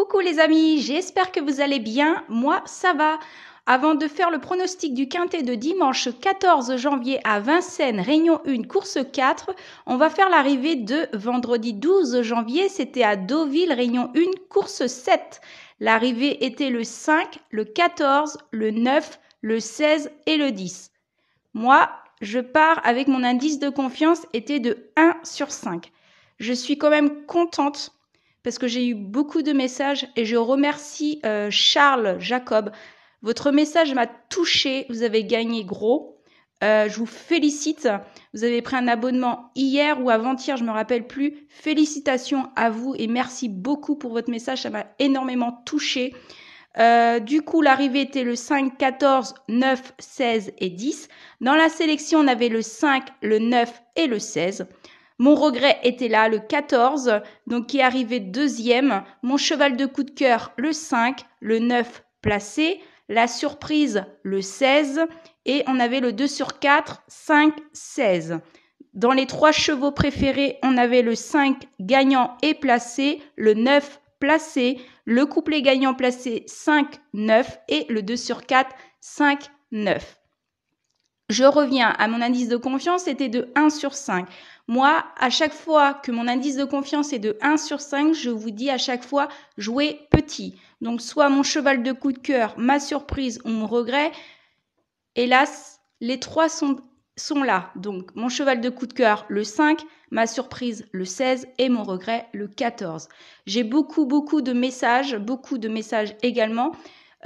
Coucou les amis, j'espère que vous allez bien. Moi, ça va. Avant de faire le pronostic du quintet de dimanche 14 janvier à Vincennes, Réunion 1, course 4, on va faire l'arrivée de vendredi 12 janvier, c'était à Deauville, Réunion 1, course 7. L'arrivée était le 5, le 14, le 9, le 16 et le 10. Moi, je pars avec mon indice de confiance était de 1 sur 5. Je suis quand même contente parce que j'ai eu beaucoup de messages et je remercie euh, Charles Jacob. Votre message m'a touché, vous avez gagné gros. Euh, je vous félicite. Vous avez pris un abonnement hier ou avant-hier, je ne me rappelle plus. Félicitations à vous et merci beaucoup pour votre message. Ça m'a énormément touché. Euh, du coup, l'arrivée était le 5, 14, 9, 16 et 10. Dans la sélection, on avait le 5, le 9 et le 16. Mon regret était là le 14, donc qui est arrivé deuxième. Mon cheval de coup de cœur le 5, le 9 placé, la surprise le 16 et on avait le 2 sur 4, 5, 16. Dans les trois chevaux préférés, on avait le 5 gagnant et placé, le 9 placé, le couplet gagnant placé 5, 9 et le 2 sur 4, 5, 9. Je reviens à mon indice de confiance, c'était de 1 sur 5. Moi, à chaque fois que mon indice de confiance est de 1 sur 5, je vous dis à chaque fois jouez petit. Donc soit mon cheval de coup de cœur, ma surprise ou mon regret. Hélas, les trois sont, là. Donc mon cheval de coup de cœur, le 5, ma surprise, le 16 et mon regret, le 14. J'ai beaucoup, beaucoup de messages, beaucoup de messages également. qui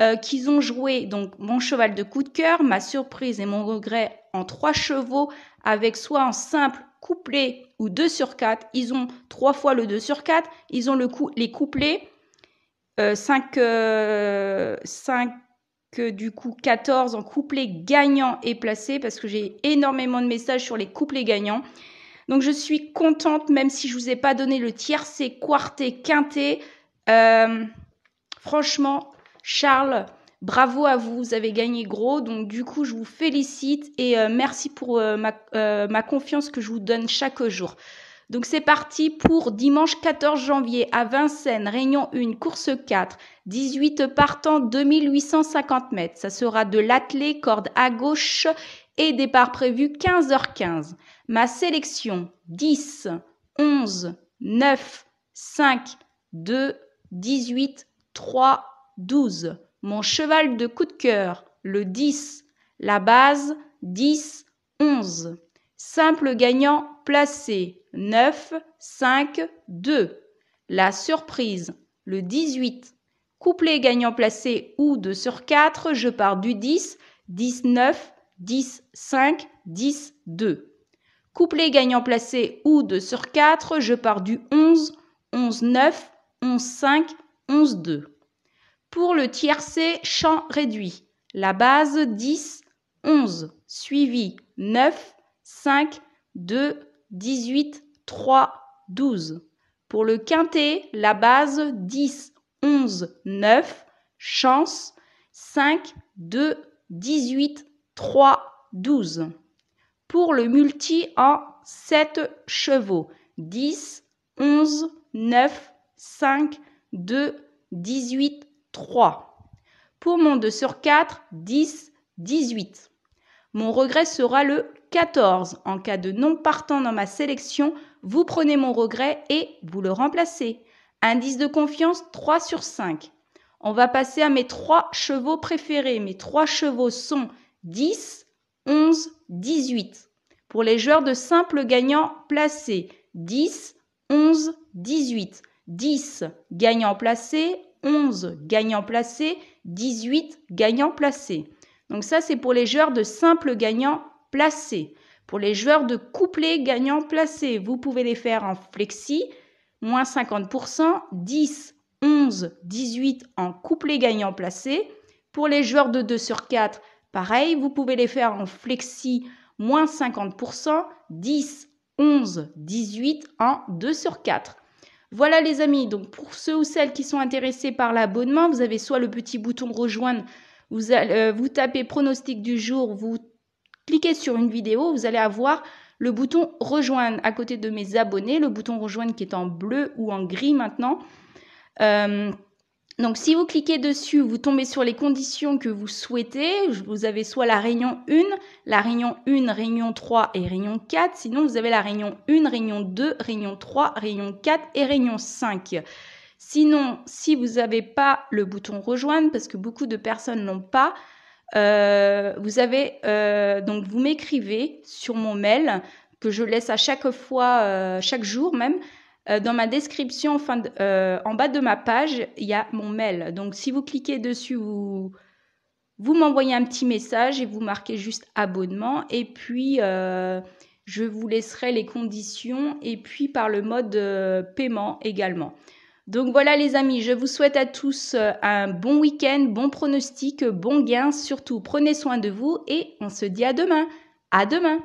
euh, qu'ils ont joué donc mon cheval de coup de cœur, ma surprise et mon regret en trois chevaux avec soit en simple couplet ou 2 sur 4, ils ont 3 fois le 2 sur 4, ils ont le les couplets, 5, 5 du coup 14 en couplet gagnant et placé, parce que j'ai énormément de messages sur les couplets gagnants. Donc je suis contente, même si je ne vous ai pas donné le tiercé, quarté, quinté. Euh, franchement, Charles, Bravo à vous, vous avez gagné gros. Donc du coup, je vous félicite et euh, merci pour euh, ma, euh, ma, confiance que je vous donne chaque jour. Donc c'est parti pour dimanche 14 janvier à Vincennes, Réunion 1, course 4, 18 partants, 2850 mètres. Ça sera de l'attelé, corde à gauche et départ prévu 15h15. Ma sélection 10, 11, 9, 5, 2, 18, 3, 12. Mon cheval de coup de cœur, le 10. La base, 10, 11. Simple gagnant placé, 9, 5, 2. La surprise, le 18. Couplet gagnant placé ou 2 sur 4, je pars du 10, 19, 10, 5, 10, 2. Couplet gagnant placé ou 2 sur 4, je pars du 11, 11, 9, 11, 5, 11, 2. Pour le tiercé champ réduit, la base 10, 11, suivi 9, 5, 2, 18, 3, 12. Pour le quintet, la base 10, 11, 9, chance 5, 2, 18, 3, 12. Pour le multi en 7 chevaux, 10, 11, 9, 5, 2, 18, 3. Pour mon 2 sur 4, 10, 18. Mon regret sera le 14. En cas de non partant dans ma sélection, vous prenez mon regret et vous le remplacez. Indice de confiance 3 sur 5. On va passer à mes 3 chevaux préférés. Mes 3 chevaux sont 10, 11, 18. Pour les joueurs de simple gagnant placé, 10, 11, 18. 10 gagnant placé, 11 gagnants placés, 18 gagnants placés. Donc ça, c'est pour les joueurs de simples gagnants placés. Pour les joueurs de couplets gagnants placés, vous pouvez les faire en flexi, moins 50%, 10, 11, 18 en couplets gagnants placés. Pour les joueurs de 2 sur 4, pareil, vous pouvez les faire en flexi, moins 50%, 10, 11, 18 en 2 sur 4. Voilà les amis, donc pour ceux ou celles qui sont intéressés par l'abonnement, vous avez soit le petit bouton rejoindre, vous, euh, vous tapez pronostic du jour, vous cliquez sur une vidéo, vous allez avoir le bouton rejoindre à côté de mes abonnés, le bouton rejoindre qui est en bleu ou en gris maintenant. Euh, donc si vous cliquez dessus, vous tombez sur les conditions que vous souhaitez. Vous avez soit la réunion 1, la réunion 1, réunion 3 et réunion 4. Sinon, vous avez la réunion 1, réunion 2, réunion 3, réunion 4 et réunion 5. Sinon, si vous n'avez pas le bouton rejoindre, parce que beaucoup de personnes n'ont pas, euh, vous avez euh, donc vous m'écrivez sur mon mail que je laisse à chaque fois, euh, chaque jour même, euh, dans ma description, euh, en bas de ma page, il y a mon mail. Donc, si vous cliquez dessus, vous, vous m'envoyez un petit message et vous marquez juste abonnement. Et puis, euh, je vous laisserai les conditions et puis par le mode paiement également. Donc voilà les amis, je vous souhaite à tous un bon week-end, bon pronostic, bon gain, surtout prenez soin de vous et on se dit à demain. À demain